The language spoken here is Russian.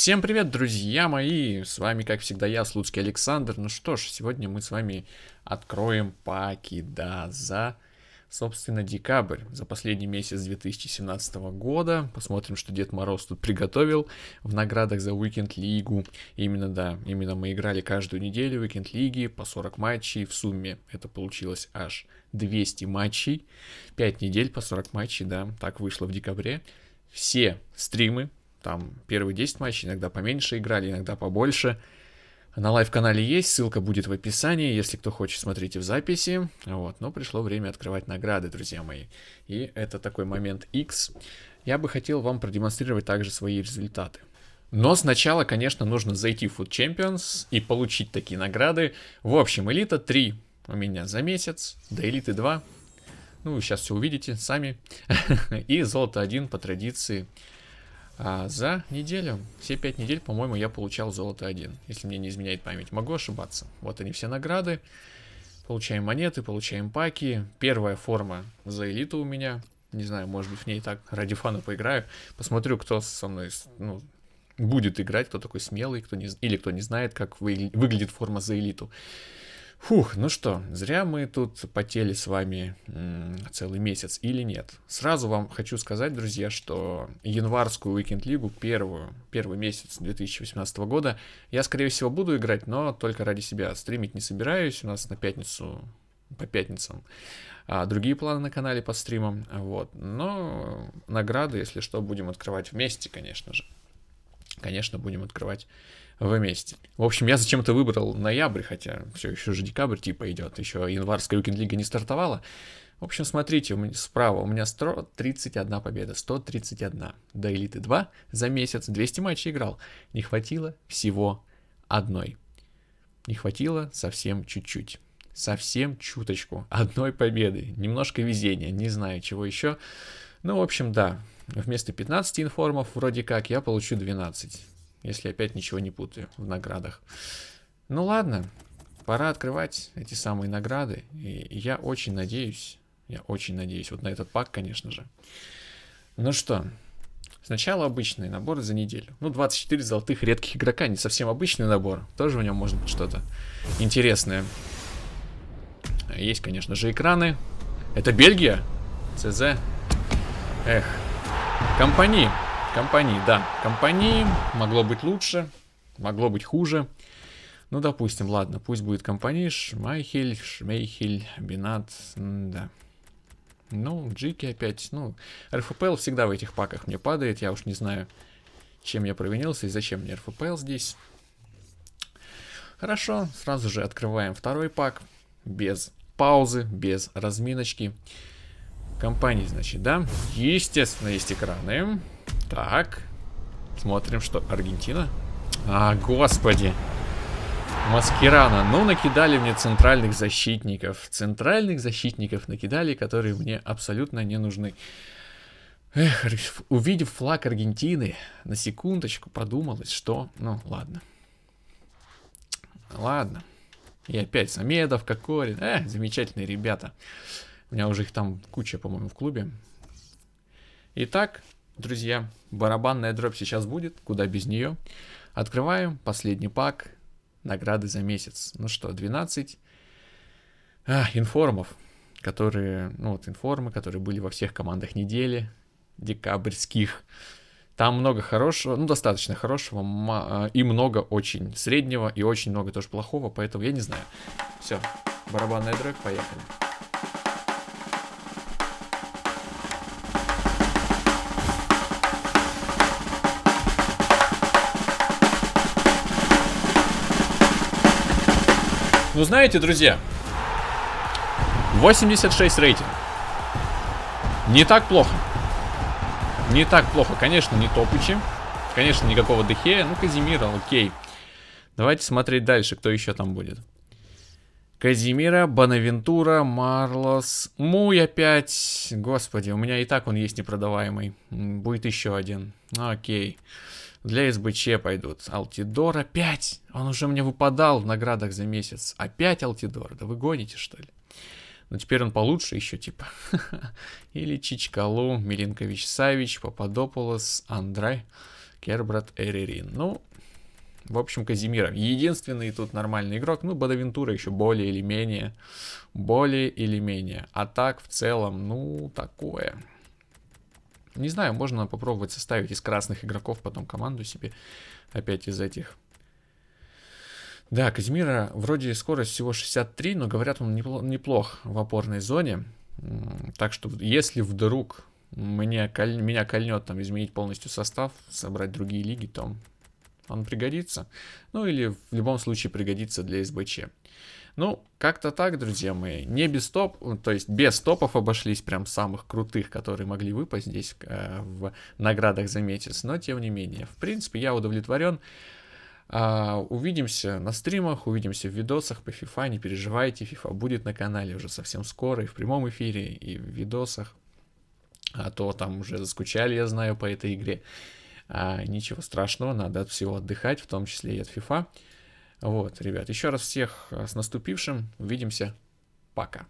Всем привет, друзья мои! С вами, как всегда, я, Слуцкий Александр. Ну что ж, сегодня мы с вами откроем паки, да, за, собственно, декабрь, за последний месяц 2017 года. Посмотрим, что Дед Мороз тут приготовил в наградах за Уикенд Лигу. Именно, да, именно мы играли каждую неделю Уикенд Лиги по 40 матчей. В сумме это получилось аж 200 матчей. 5 недель по 40 матчей, да, так вышло в декабре. Все стримы там первые 10 матчей иногда поменьше играли, иногда побольше. На лайв-канале есть, ссылка будет в описании, если кто хочет, смотрите в записи. Вот, но пришло время открывать награды, друзья мои. И это такой момент X. Я бы хотел вам продемонстрировать также свои результаты. Но сначала, конечно, нужно зайти в Food Champions и получить такие награды. В общем, элита 3 у меня за месяц, до элиты 2. Ну, сейчас все увидите сами. и золото 1 по традиции а за неделю, все пять недель, по-моему, я получал золото один, если мне не изменяет память. Могу ошибаться. Вот они все награды. Получаем монеты, получаем паки. Первая форма за элиту у меня. Не знаю, может быть, в ней так ради фана поиграю. Посмотрю, кто со мной ну, будет играть, кто такой смелый, кто не, или кто не знает, как вы, выглядит форма за элиту. Фух, ну что, зря мы тут потели с вами целый месяц или нет. Сразу вам хочу сказать, друзья, что январскую Weekend Лигу, первую, первый месяц 2018 года, я, скорее всего, буду играть, но только ради себя. Стримить не собираюсь, у нас на пятницу, по пятницам, а, другие планы на канале по стримам, вот. Но награды, если что, будем открывать вместе, конечно же конечно, будем открывать вместе. В общем, я зачем-то выбрал ноябрь, хотя все еще же декабрь типа идет, еще январская уикенд-лига не стартовала. В общем, смотрите, у меня справа у меня 131 победа, 131. До элиты 2 за месяц, 200 матчей играл. Не хватило всего одной. Не хватило совсем чуть-чуть. Совсем чуточку. Одной победы. Немножко везения. Не знаю, чего еще. Ну, в общем, да. Вместо 15 информов, вроде как, я получу 12. Если опять ничего не путаю в наградах. Ну ладно, пора открывать эти самые награды. И я очень надеюсь, я очень надеюсь, вот на этот пак, конечно же. Ну что, сначала обычный набор за неделю. Ну, 24 золотых редких игрока, не совсем обычный набор. Тоже в нем может быть что-то интересное. Есть, конечно же, экраны. Это Бельгия? ЦЗ? Эх, Компании. Компании, да. Компании. Могло быть лучше. Могло быть хуже. Ну, допустим, ладно, пусть будет компании. Шмайхель, Шмейхель, Бинат. Да. Ну, Джики опять. Ну, РФПЛ всегда в этих паках мне падает. Я уж не знаю, чем я провинился и зачем мне РФПЛ здесь. Хорошо, сразу же открываем второй пак. Без паузы, без разминочки. Компании, значит, да? Естественно, есть экраны. Так. Смотрим, что... Аргентина? А, господи. Маскирана. Ну, накидали мне центральных защитников. Центральных защитников накидали, которые мне абсолютно не нужны. Эх, увидев флаг Аргентины, на секундочку подумалось, что... Ну, ладно. Ладно. И опять Самедов, Кокорин. Эх, замечательные ребята. Ребята. У меня уже их там куча, по-моему, в клубе. Итак, друзья, барабанная дробь сейчас будет, куда без нее. Открываем последний пак награды за месяц. Ну что, 12 а, информов, которые, ну вот информы, которые были во всех командах недели, декабрьских. Там много хорошего, ну достаточно хорошего, а, и много очень среднего, и очень много тоже плохого, поэтому я не знаю. Все, барабанная дробь, поехали. Вы знаете, друзья, 86 рейтинг. Не так плохо. Не так плохо. Конечно, не топучи. Конечно, никакого Дехея. Ну, Казимира, окей. Давайте смотреть дальше, кто еще там будет. Казимира, Бонавентура, Марлос, Муй опять. Господи, у меня и так он есть непродаваемый. Будет еще один. Окей. Для СБЧ пойдут. Алтидор опять. Он уже мне выпадал в наградах за месяц. Опять а Алтидор. Да вы гоните, что ли? Но ну, теперь он получше еще, типа. Или Чичкалу, Милинкович Савич, Пападополос, Андрей, Кербрат, Эририн. Ну, в общем, Казимира. Единственный тут нормальный игрок. Ну, Бодавентура еще более или менее. Более или менее. А так, в целом, ну, такое. Не знаю, можно попробовать составить из красных игроков потом команду себе. Опять из этих. Да, Казимира вроде скорость всего 63, но говорят, он неплох в опорной зоне. Так что если вдруг мне коль... меня кольнет там изменить полностью состав, собрать другие лиги, то он пригодится. Ну или в любом случае пригодится для СБЧ. Ну, как-то так, друзья мои. Не без топ, ну, то есть без топов обошлись прям самых крутых, которые могли выпасть здесь э, в наградах за месяц. Но, тем не менее, в принципе, я удовлетворен. Э, увидимся на стримах, увидимся в видосах по FIFA. Не переживайте, FIFA будет на канале уже совсем скоро и в прямом эфире, и в видосах. А то там уже заскучали, я знаю, по этой игре. А, ничего страшного, надо от всего отдыхать, в том числе и от FIFA. Вот, ребят, еще раз всех э, с наступившим. Увидимся. Пока.